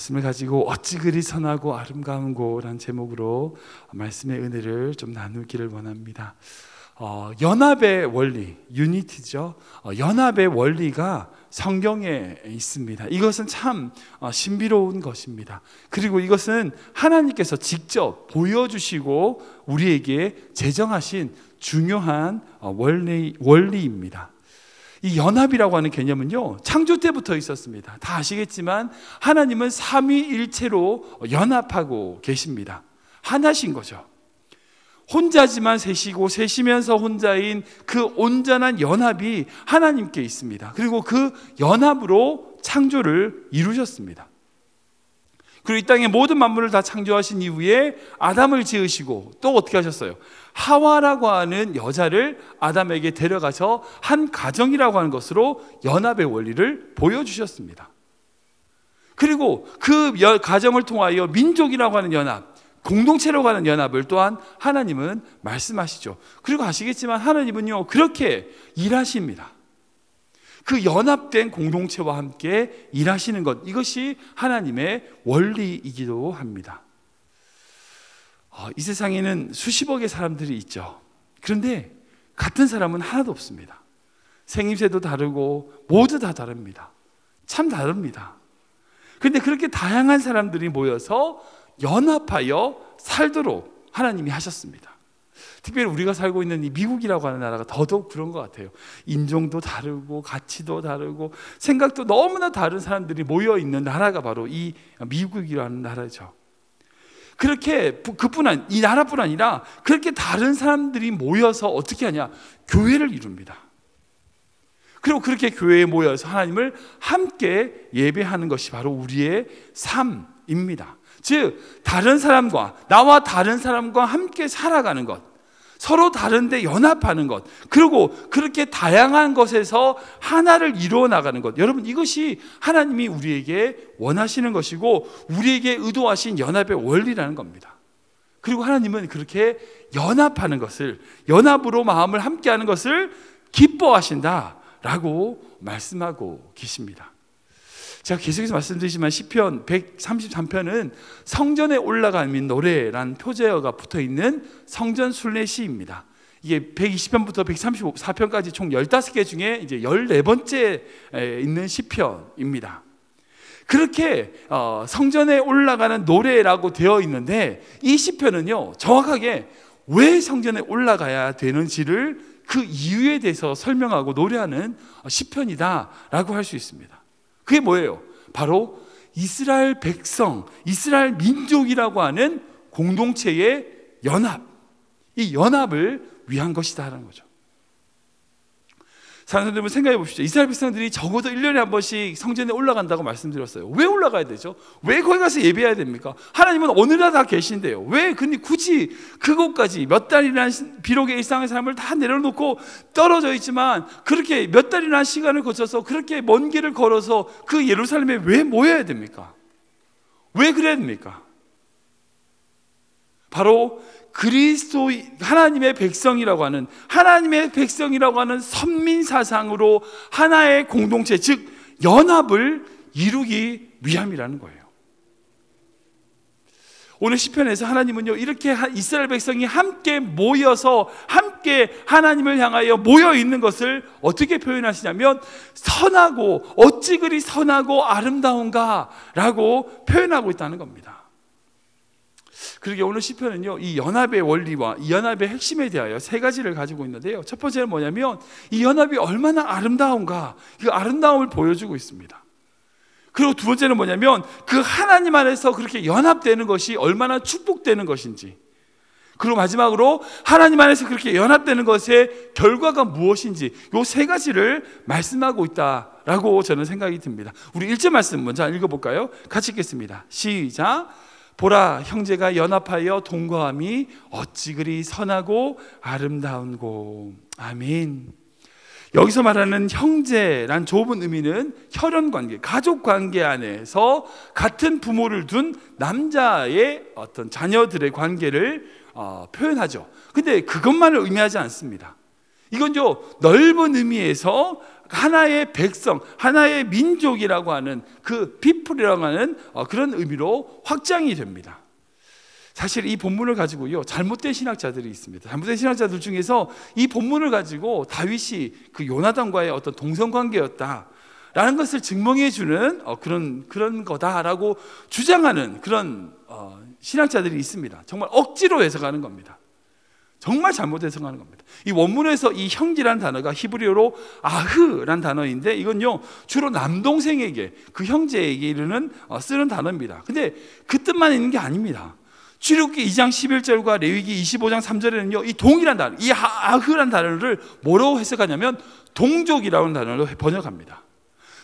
말씀을 가지고 어찌 그리 선하고 아름다운고란 제목으로 말씀의 은혜를 좀 나누기를 원합니다. 어, 연합의 원리, 유니티죠. 어, 연합의 원리가 성경에 있습니다. 이것은 참 어, 신비로운 것입니다. 그리고 이것은 하나님께서 직접 보여주시고 우리에게 제정하신 중요한 어, 원리, 원리입니다. 이 연합이라고 하는 개념은요, 창조 때부터 있었습니다. 다 아시겠지만, 하나님은 삼위일체로 연합하고 계십니다. 하나신 거죠. 혼자지만 셋이고 셋이면서 혼자인 그 온전한 연합이 하나님께 있습니다. 그리고 그 연합으로 창조를 이루셨습니다. 그리고 이 땅의 모든 만물을 다 창조하신 이후에 아담을 지으시고 또 어떻게 하셨어요? 하와라고 하는 여자를 아담에게 데려가서 한 가정이라고 하는 것으로 연합의 원리를 보여주셨습니다. 그리고 그 가정을 통하여 민족이라고 하는 연합, 공동체로 가는 연합을 또한 하나님은 말씀하시죠. 그리고 아시겠지만 하나님은요, 그렇게 일하십니다. 그 연합된 공동체와 함께 일하시는 것. 이것이 하나님의 원리이기도 합니다. 어, 이 세상에는 수십억의 사람들이 있죠. 그런데 같은 사람은 하나도 없습니다. 생김새도 다르고 모두 다 다릅니다. 참 다릅니다. 그런데 그렇게 다양한 사람들이 모여서 연합하여 살도록 하나님이 하셨습니다. 특별히 우리가 살고 있는 이 미국이라고 하는 나라가 더더욱 그런 것 같아요. 인종도 다르고 가치도 다르고 생각도 너무나 다른 사람들이 모여 있는 나라가 바로 이 미국이라는 나라죠. 그렇게 그뿐 안, 이 나라뿐 아니라 그렇게 다른 사람들이 모여서 어떻게 하냐? 교회를 이룹니다. 그리고 그렇게 교회에 모여서 하나님을 함께 예배하는 것이 바로 우리의 삶입니다. 즉, 다른 사람과, 나와 다른 사람과 함께 살아가는 것. 서로 다른데 연합하는 것. 그리고 그렇게 다양한 것에서 하나를 이루어 나가는 것. 여러분, 이것이 하나님이 우리에게 원하시는 것이고, 우리에게 의도하신 연합의 원리라는 겁니다. 그리고 하나님은 그렇게 연합하는 것을, 연합으로 마음을 함께 하는 것을 기뻐하신다라고 말씀하고 계십니다. 제가 계속해서 말씀드리지만 시편 133편은 성전에 올라가는 노래라는 표제어가 붙어 있는 성전 순례 시입니다. 이게 120편부터 134편까지 총 15개 중에 이제 14번째 있는 시편입니다. 그렇게 어, 성전에 올라가는 노래라고 되어 있는데 이 시편은요. 정확하게 왜 성전에 올라가야 되는지를 그 이유에 대해서 설명하고 노래하는 시편이다라고 할 수 있습니다. 그게 뭐예요? 바로 이스라엘 백성, 이스라엘 민족이라고 하는 공동체의 연합, 이 연합을 위한 것이다라는 거죠. 사람들 생각해 봅시다. 이스라엘 백성들이 적어도 1년에 한 번씩 성전에 올라간다고 말씀드렸어요. 왜 올라가야 되죠? 왜 거기 가서 예배해야 됩니까? 하나님은 어느다 계신데요. 왜 근데 굳이 그곳까지 몇 달이라는 비록의 일상의 삶을 다 내려놓고 떨어져 있지만 그렇게 몇 달이라는 시간을 거쳐서 그렇게 먼 길을 걸어서 그 예루살렘에 왜 모여야 됩니까? 왜 그래야 됩니까? 바로 그리스도 하나님의 백성이라고 하는 하나님의 백성이라고 하는 선민 사상으로 하나의 공동체 즉 연합을 이루기 위함이라는 거예요. 오늘 시편에서 하나님은요 이렇게 이스라엘 백성이 함께 모여서 함께 하나님을 향하여 모여 있는 것을 어떻게 표현하시냐면 선하고 어찌 그리 선하고 아름다운가라고 표현하고 있다는 겁니다. 그러게 오늘 시편은요 이 연합의 원리와 이 연합의 핵심에 대하여 세 가지를 가지고 있는데요 첫 번째는 뭐냐면 이 연합이 얼마나 아름다운가 이 아름다움을 보여주고 있습니다 그리고 두 번째는 뭐냐면 그 하나님 안에서 그렇게 연합되는 것이 얼마나 축복되는 것인지 그리고 마지막으로 하나님 안에서 그렇게 연합되는 것의 결과가 무엇인지 요 세 가지를 말씀하고 있다라고 저는 생각이 듭니다 우리 일제 말씀 먼저 읽어볼까요? 같이 읽겠습니다 시작 보라 형제가 연합하여 동거함이 어찌 그리 선하고 아름다운고 아멘 여기서 말하는 형제란 좁은 의미는 혈연 관계, 가족 관계 안에서 같은 부모를 둔 남자의 어떤 자녀들의 관계를 어, 표현하죠. 근데 그것만을 의미하지 않습니다. 이건 좀 넓은 의미에서 하나의 백성, 하나의 민족이라고 하는 그 p e 이라고 하는 어, 그런 의미로 확장이 됩니다. 사실 이 본문을 가지고요 잘못된 신학자들이 있습니다. 잘못된 신학자들 중에서 이 본문을 가지고 다윗이 그 요나단과의 어떤 동성 관계였다라는 것을 증명해 주는 어, 그런 그런 거다라고 주장하는 그런 어, 신학자들이 있습니다. 정말 억지로 해석하는 겁니다. 정말 잘못해서 하는 겁니다. 이 원문에서 이 형제라는 단어가 히브리어로 아흐라는 단어인데 이건요 주로 남동생에게 그 형제에게 이르는 어, 쓰는 단어입니다. 근데 그 뜻만 있는 게 아닙니다. 출애굽기 2장 11절과 레위기 25장 3절에는요 이 동이란 단어, 이 아흐란 단어를 뭐로 해석하냐면 동족이라는 단어로 번역합니다.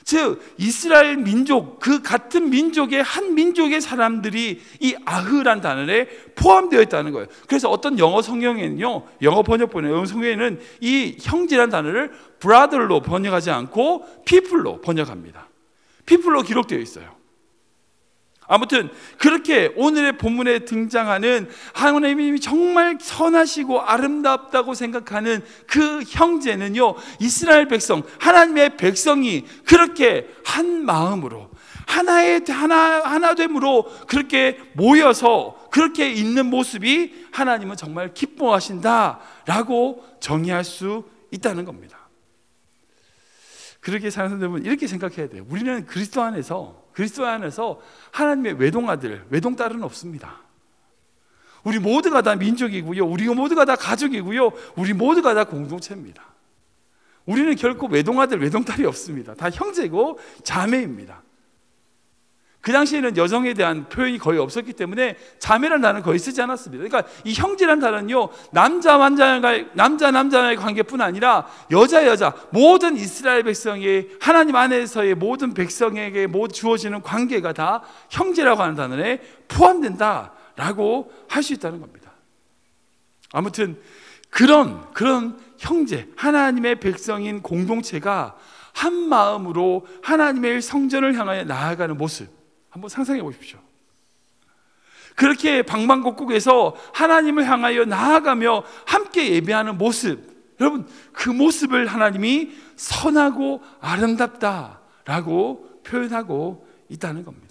즉 이스라엘 민족 그 같은 민족의 한 민족의 사람들이 이 아흐란 단어에 포함되어 있다는 거예요. 그래서 어떤 영어 성경에는요, 영어 번역본에 영어 성경에는 이 형제란 단어를 브라더로 번역하지 않고 피플로 번역합니다. 피플로 기록되어 있어요. 아무튼 그렇게 오늘의 본문에 등장하는 하나님이 정말 선하시고 아름답다고 생각하는 그 형제는요 이스라엘 백성 하나님의 백성이 그렇게 한 마음으로 하나의 하나 하나됨으로 그렇게 모여서 그렇게 있는 모습이 하나님은 정말 기뻐하신다라고 정의할 수 있다는 겁니다. 그렇게 사는 사람들은 이렇게 생각해야 돼요. 우리는 그리스도 안에서 그리스도 안에서 하나님의 외동아들, 외동딸은 없습니다. 우리 모두가 다 민족이고요. 우리 모두가 다 가족이고요. 우리 모두가 다 공동체입니다. 우리는 결코 외동아들, 외동딸이 없습니다. 다 형제고 자매입니다. 그 당시에는 여성에 대한 표현이 거의 없었기 때문에 자매라는 단어는 거의 쓰지 않았습니다. 그러니까 이형제라 단어는요, 남자, 남자의, 남자, 남자의 관계뿐 아니라 여자, 여자, 모든 이스라엘 백성이 하나님 안에서의 모든 백성에게 주어지는 관계가 다 형제라고 하는 단어에 포함된다라고 할 수 있다는 겁니다. 아무튼 그런, 그런 형제, 하나님의 백성인 공동체가 한 마음으로 하나님의 성전을 향하여 나아가는 모습. 한번 상상해 보십시오. 그렇게 방방곡곡에서 하나님을 향하여 나아가며 함께 예배하는 모습. 여러분, 그 모습을 하나님이 선하고 아름답다라고 표현하고 있다는 겁니다.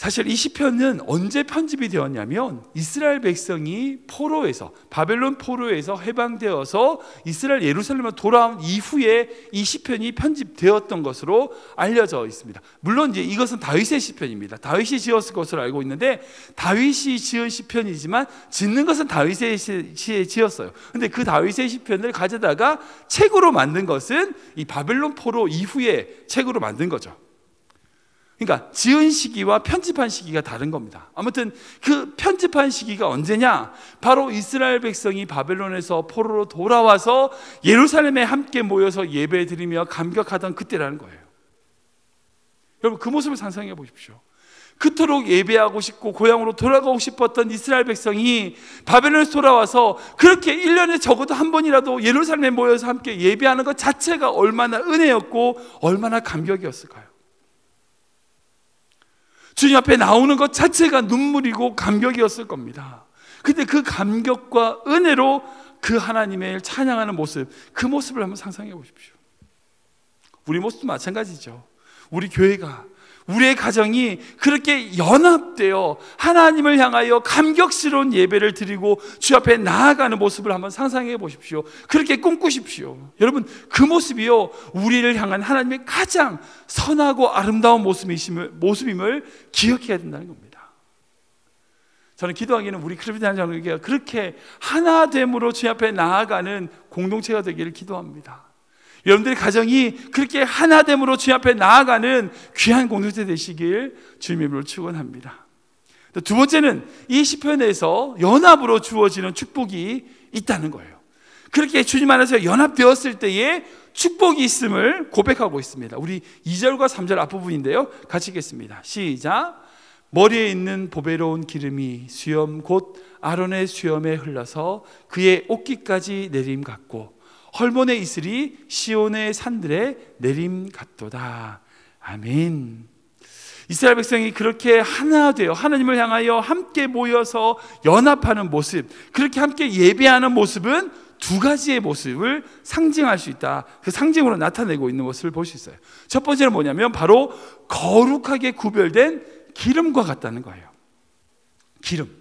사실 이 시편은 언제 편집이 되었냐면 이스라엘 백성이 포로에서 바벨론 포로에서 해방되어서 이스라엘 예루살렘으로 돌아온 이후에 이 시편이 편집되었던 것으로 알려져 있습니다. 물론 이제 이것은 다윗의 시편입니다. 다윗이 지었을 것으로 알고 있는데 다윗이 지은 시편이지만 짓는 것은 다윗의 시에 지었어요. 근데 그 다윗의 시편을 가져다가 책으로 만든 것은 이 바벨론 포로 이후에 책으로 만든 거죠. 그러니까 지은 시기와 편집한 시기가 다른 겁니다. 아무튼 그 편집한 시기가 언제냐? 바로 이스라엘 백성이 바벨론에서 포로로 돌아와서 예루살렘에 함께 모여서 예배드리며 감격하던 그때라는 거예요. 여러분 그 모습을 상상해 보십시오. 그토록 예배하고 싶고 고향으로 돌아가고 싶었던 이스라엘 백성이 바벨론에서 돌아와서 그렇게 1년에 적어도 한 번이라도 예루살렘에 모여서 함께 예배하는 것 자체가 얼마나 은혜였고 얼마나 감격이었을까요? 주님 앞에 나오는 것 자체가 눈물이고 감격이었을 겁니다. 근데 그 감격과 은혜로 그 하나님의 찬양하는 모습, 그 모습을 한번 상상해 보십시오. 우리 모습도 마찬가지죠. 우리 교회가 우리의 가정이 그렇게 연합되어 하나님을 향하여 감격스러운 예배를 드리고 주 앞에 나아가는 모습을 한번 상상해 보십시오. 그렇게 꿈꾸십시오. 여러분, 그 모습이요. 우리를 향한 하나님의 가장 선하고 아름다운 모습이심을, 모습임을 기억해야 된다는 겁니다. 저는 기도하기는 우리 크리스찬 장로교가 그렇게 하나됨으로 주 앞에 나아가는 공동체가 되기를 기도합니다. 여러분들의 가정이 그렇게 하나됨으로 주 앞에 나아가는 귀한 공동체 되시길 주님의 으로 축원합니다. 두 번째는 이 시편에서 연합으로 주어지는 축복이 있다는 거예요. 그렇게 주님 안에서 연합되었을 때에 축복이 있음을 고백하고 있습니다. 우리 2절과 3절 앞부분인데요. 같이 읽겠습니다. 시작. 머리에 있는 보배로운 기름이 수염 곧 아론의 수염에 흘러서 그의 옷깃까지 내림 같고 헐몬의 이슬이 시온의 산들에 내림 같도다. 아멘. 이스라엘 백성이 그렇게 하나 되어 하나님을 향하여 함께 모여서 연합하는 모습, 그렇게 함께 예배하는 모습은 두 가지의 모습을 상징할 수 있다. 그 상징으로 나타내고 있는 것을 볼 수 있어요. 첫 번째는 뭐냐면 바로 거룩하게 구별된 기름과 같다는 거예요. 기름.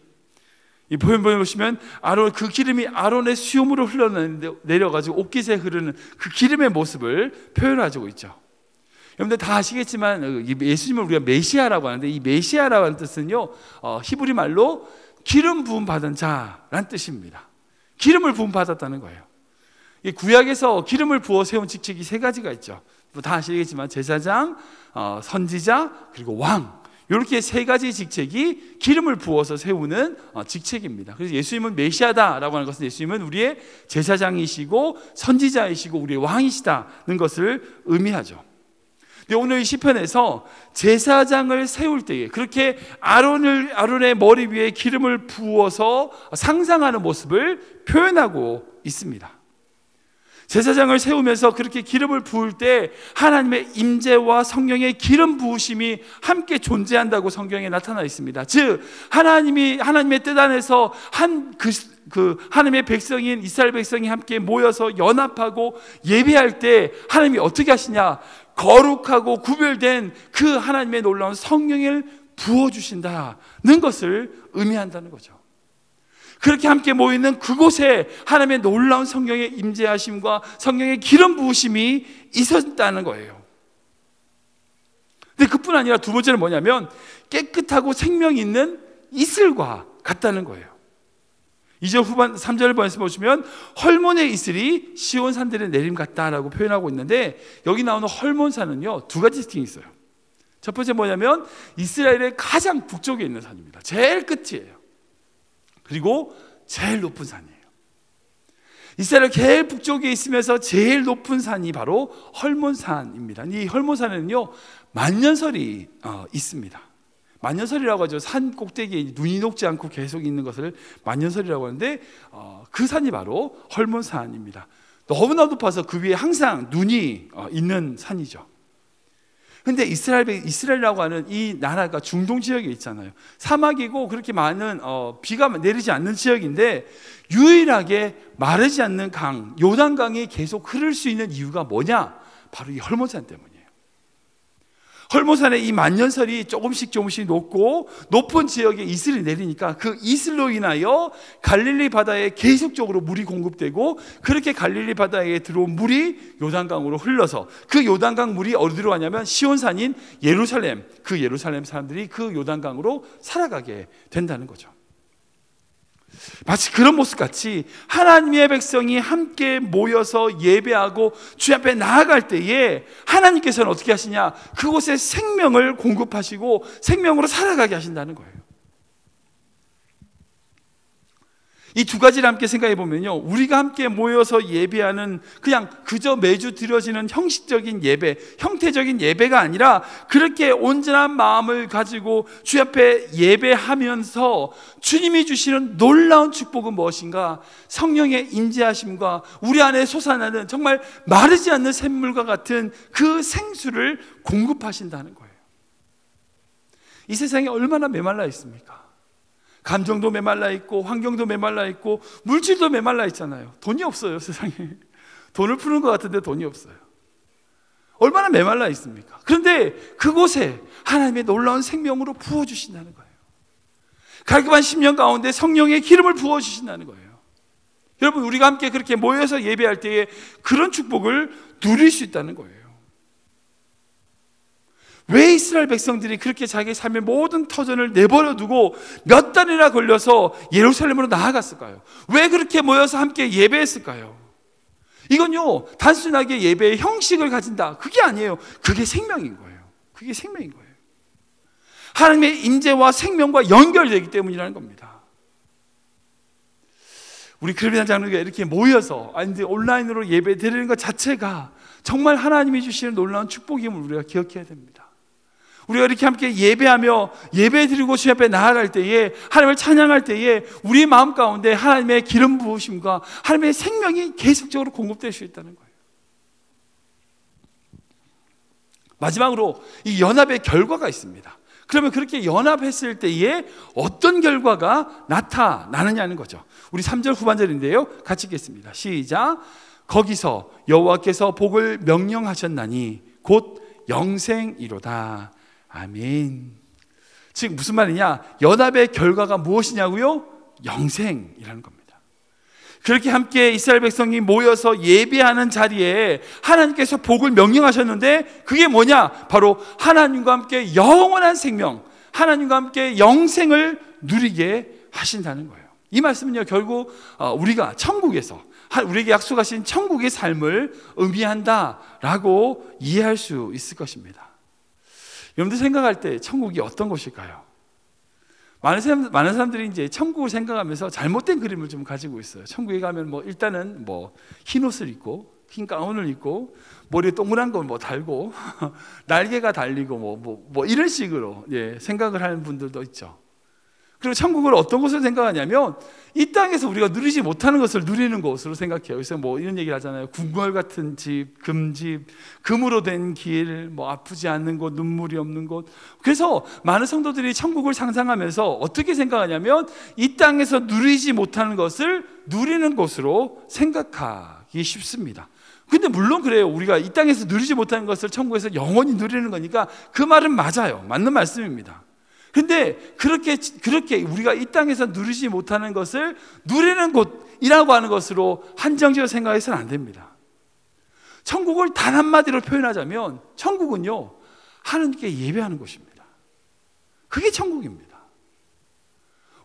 이 표현 보시면 아론 그 기름이 아론의 수염으로 흘러내려 가지고 옷깃에 흐르는 그 기름의 모습을 표현하고 있죠. 여러분들 다 아시겠지만 어, 예수님을 우리가 메시아라고 하는데 이 메시아라는 뜻은요 어, 히브리 말로 기름 부음 받은 자란 뜻입니다. 기름을 부음 받았다는 거예요. 이 구약에서 기름을 부어 세운 직책이 세 가지가 있죠. 뭐 다 아시겠지만 제사장, 어, 선지자 그리고 왕. 이렇게 세 가지 직책이 기름을 부어서 세우는 어, 직책입니다. 그래서 예수님은 메시아다라고 하는 것은 예수님은 우리의 제사장이시고 선지자이시고 우리의 왕이시다는 것을 의미하죠. 오늘 시편에서 제사장을 세울 때에 그렇게 아론을 아론의 머리 위에 기름을 부어서 상상하는 모습을 표현하고 있습니다. 제사장을 세우면서 그렇게 기름을 부을 때 하나님의 임재와 성령의 기름 부으심이 함께 존재한다고 성경에 나타나 있습니다. 즉 하나님이 하나님의 뜻 안에서 한그 그 하나님의 백성인 이스라엘 백성이 함께 모여서 연합하고 예배할 때 하나님이 어떻게 하시냐? 거룩하고 구별된 그 하나님의 놀라운 성령을 부어 주신다는 것을 의미한다는 거죠. 그렇게 함께 모이는 그곳에 하나님의 놀라운 성령의 임재하심과 성령의 기름 부으심이 있었다는 거예요. 근데 그뿐 아니라 두 번째는 뭐냐면 깨끗하고 생명 있는 이슬과 같다는 거예요. 2절 후반 3절 말 보시면 헐몬의 이슬이 시온 산들의 내림 같다라고 표현하고 있는데 여기 나오는 헐몬산은요 두 가지 특징이 있어요. 첫 번째 뭐냐면 이스라엘의 가장 북쪽에 있는 산입니다. 제일 끝이에요. 그리고 제일 높은 산이에요. 이스라엘 제일 북쪽에 있으면서 제일 높은 산이 바로 헐몬산입니다. 이 헐몬산에는요 만년설이 어, 있습니다. 만년설이라고 하죠. 산 꼭대기에 눈이 녹지 않고 계속 있는 것을 만년설이라고 하는데 어, 그 산이 바로 헐몬산입니다. 너무나 높아서 그 위에 항상 눈이 어, 있는 산이죠. 근데 이스라엘, 이스라엘이라고 하는 이 나라가 중동 지역에 있잖아요. 사막이고 그렇게 많은 어, 비가 내리지 않는 지역인데 유일하게 마르지 않는 강, 요단강이 계속 흐를 수 있는 이유가 뭐냐? 바로 이 혈모산 때문이에요. 헐모산의 이 만년설이 조금씩 조금씩 높고 높은 지역에 이슬이 내리니까 그 이슬로 인하여 갈릴리 바다에 계속적으로 물이 공급되고 그렇게 갈릴리 바다에 들어온 물이 요단강으로 흘러서 그 요단강 물이 어디로 가냐면 시온산인 예루살렘 그 예루살렘 사람들이 그 요단강으로 살아가게 된다는 거죠. 마치 그런 모습 같이 하나님의 백성이 함께 모여서 예배하고 주 앞에 나아갈 때에 하나님께서는 어떻게 하시냐? 그곳에 생명을 공급하시고 생명으로 살아가게 하신다는 거예요. 이두 가지를 함께 생각해 보면요. 우리가 함께 모여서 예배하는 그냥 그저 매주 드려지는 형식적인 예배, 형태적인 예배가 아니라 그렇게 온전한 마음을 가지고 주 앞에 예배하면서 주님이 주시는 놀라운 축복은 무엇인가? 성령의 인지하심과 우리 안에 솟아나는 정말 마르지 않는 샘물과 같은 그 생수를 공급하신다는 거예요. 이 세상에 얼마나 메말라 있습니까? 감정도 메말라 있고 환경도 메말라 있고 물질도 메말라 있잖아요. 돈이 없어요, 세상에. 돈을 푸는 것 같은데 돈이 없어요. 얼마나 메말라 있습니까? 그런데 그곳에 하나님의 놀라운 생명으로 부어 주신다는 거예요. 갈급한 10년 가운데 성령의 기름을 부어 주신다는 거예요. 여러분 우리가 함께 그렇게 모여서 예배할 때에 그런 축복을 누릴 수 있다는 거예요. 왜 이스라엘 백성들이 그렇게 자기 삶의 모든 터전을 내버려 두고 몇 달이나 걸려서 예루살렘으로 나아갔을까요? 왜 그렇게 모여서 함께 예배했을까요? 이건요, 단순하게 예배의 형식을 가진다. 그게 아니에요. 그게 생명인 거예요. 그게 생명인 거예요. 하나님의 임재와 생명과 연결되기 때문이라는 겁니다. 우리 크리스천 장르가 이렇게 모여서 아니 온라인으로 예배 드리는 것 자체가 정말 하나님이 주시는 놀라운 축복임을 우리가 기억해야 됩니다. 우리가 이렇게 함께 예배하며 예배 드리고 주 앞에 나아갈 때에 하나님을 찬양할 때에 우리 마음 가운데 하나님의 기름 부으심과 하나님의 생명이 계속적으로 공급될 수 있다는 거예요. 마지막으로 이 연합의 결과가 있습니다. 그러면 그렇게 연합했을 때에 어떤 결과가 나타나느냐는 거죠. 우리 3절 후반절인데요. 같이 읽겠습니다. 시작. 거기서 여호와께서 복을 명령하셨나니 곧 영생이로다. 아멘. 즉 무슨 말이냐? 연합의 결과가 무엇이냐고요? 영생이라는 겁니다. 그렇게 함께 이스라엘 백성이 모여서 예배하는 자리에 하나님께서 복을 명령하셨는데 그게 뭐냐? 바로 하나님과 함께 영원한 생명, 하나님과 함께 영생을 누리게 하신다는 거예요. 이 말씀은요, 결국 어, 우리가 천국에서 우리에게 약속하신 천국의 삶을 의미한다라고 이해할 수 있을 것입니다. 여러분들 생각할 때 천국이 어떤 곳일까요? 많은, 사람, 많은 사람들이 이제 천국을 생각하면서 잘못된 그림을 좀 가지고 있어요. 천국에 가면 뭐 일단은 뭐흰 옷을 입고 흰 가운을 입고 머리에 동그란 걸뭐 달고 날개가 달리고 뭐뭐 뭐, 뭐, 이런 식으로 예, 생각을 하는 분들도 있죠. 그리고 천국을 어떤 것으로 생각하냐면 이 땅에서 우리가 누리지 못하는 것을 누리는 것으로 생각해요. 그래서 뭐 이런 얘기를 하잖아요. 궁궐 같은 집, 금집, 금으로 된 길, 뭐 아프지 않는 곳, 눈물이 없는 곳. 그래서 많은 성도들이 천국을 상상하면서 어떻게 생각하냐면 이 땅에서 누리지 못하는 것을 누리는 것으로 생각하기 쉽습니다. 근데 물론 그래요. 우리가 이 땅에서 누리지 못하는 것을 천국에서 영원히 누리는 거니까 그 말은 맞아요. 맞는 말씀입니다. 근데 그렇게 그렇게 우리가 이 땅에서 누리지 못하는 것을 누리는 곳이라고 하는 것으로 한정적으로 생각해서는 안 됩니다. 천국을 단 한마디로 표현하자면 천국은요 하나님께 예배하는 곳입니다. 그게 천국입니다.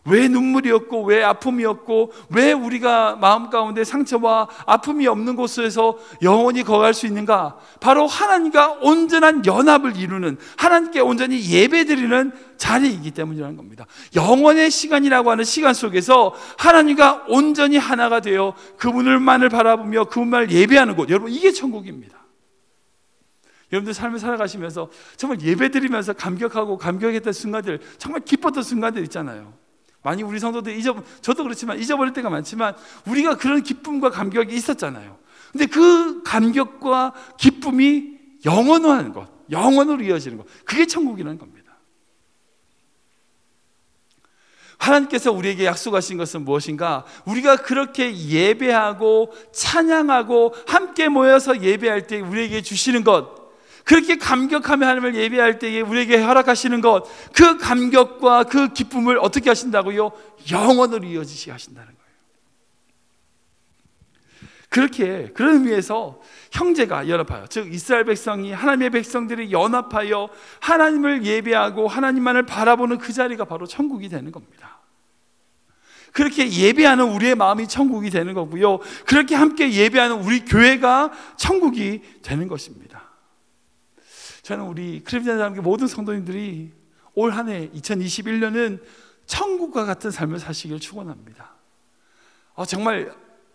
왜 눈물이 없고 왜 아픔이 없고 왜 우리가 마음 가운데 상처와 아픔이 없는 곳에서 영원히 거할수 있는가? 바로 하나님과 온전한 연합을 이루는 하나님께 온전히 예배드리는 자리이기 때문이라는 겁니다. 영원의 시간이라고 하는 시간 속에서 하나님과 온전히 하나가 되어 그분을만을 바라보며 그분만을 예배하는 곳. 여러분 이게 천국입니다. 여러분들 삶을 살아가시면서 정말 예배드리면서 감격하고 감격했던 순간들 정말 기뻤던 순간들 있잖아요. 많이 우리 성도들 잊어 저도 그렇지만 잊어버릴 때가 많지만 우리가 그런 기쁨과 감격이 있었잖아요. 근데 그 감격과 기쁨이 영원한 것, 영원으로 이어지는 것, 그게 천국이라는 겁니다. 하나님께서 우리에게 약속하신 것은 무엇인가? 우리가 그렇게 예배하고 찬양하고 함께 모여서 예배할 때 우리에게 주시는 것, 그렇게 감격하며 하나님을 예배할 때에 우리에게 허락하시는 것, 그 감격과 그 기쁨을 어떻게 하신다고요? 영원으로 이어지시 하신다는 거예요. 그렇게 그런 의미에서 형제가 연합하여 즉 이스라엘 백성이 하나님의 백성들이 연합하여 하나님을 예배하고 하나님만을 바라보는 그 자리가 바로 천국이 되는 겁니다. 그렇게 예배하는 우리의 마음이 천국이 되는 거고요. 그렇게 함께 예배하는 우리 교회가 천국이 되는 것입니다. 저는 우리 크리스천이라는 모든 성도님들이 올 한 해 2021년은 천국과 같은 삶을 사시길 축원합니다. 어, 정말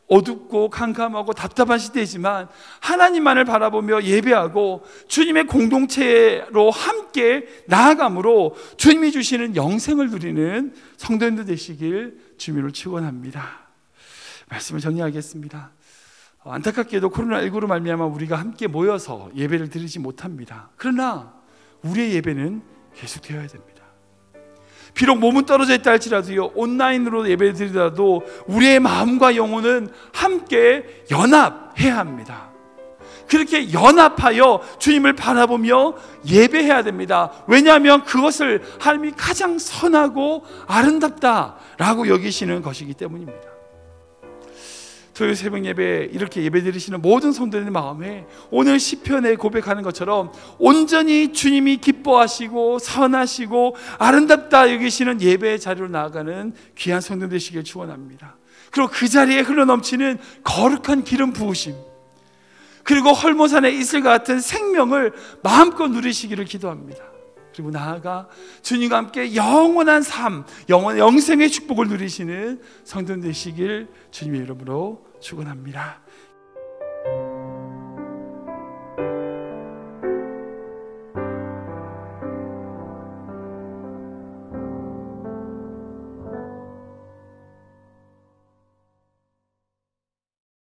어둡고 캄캄하고 답답한 시대지만 하나님만을 바라보며 예배하고 주님의 공동체로 함께 나아감으로 주님이 주시는 영생을 누리는 성도님들 되시길 주님으 축원합니다. 말씀을 정리하겠습니다. 안타깝게도 코로나19로 말미암아 우리가 함께 모여서 예배를 드리지 못합니다. 그러나 우리의 예배는 계속되어야 됩니다. 비록 몸은 떨어져 있다 할지라도요 온라인으로 예배를 드리더라도 우리의 마음과 영혼은 함께 연합해야 합니다. 그렇게 연합하여 주님을 바라보며 예배해야 됩니다. 왜냐하면 그것을 하나님이 가장 선하고 아름답다라고 여기시는 것이기 때문입니다. 토요 새벽 예배 이렇게 예배드리시는 모든 성도님의 마음에 오늘 시편에 고백하는 것처럼 온전히 주님이 기뻐하시고 선하시고 아름답다 여기시는 예배의 자리로 나아가는 귀한 성도 되시길 축원합니다. 그리고 그 자리에 흘러넘치는 거룩한 기름 부으심 그리고 헐모산의 이슬과 같은 생명을 마음껏 누리시기를 기도합니다. 그리고 나아가 주님과 함께 영원한 삶, 영원 영생의 축복을 누리시는 성도 되시길 주님의 이름으로 축원합니다.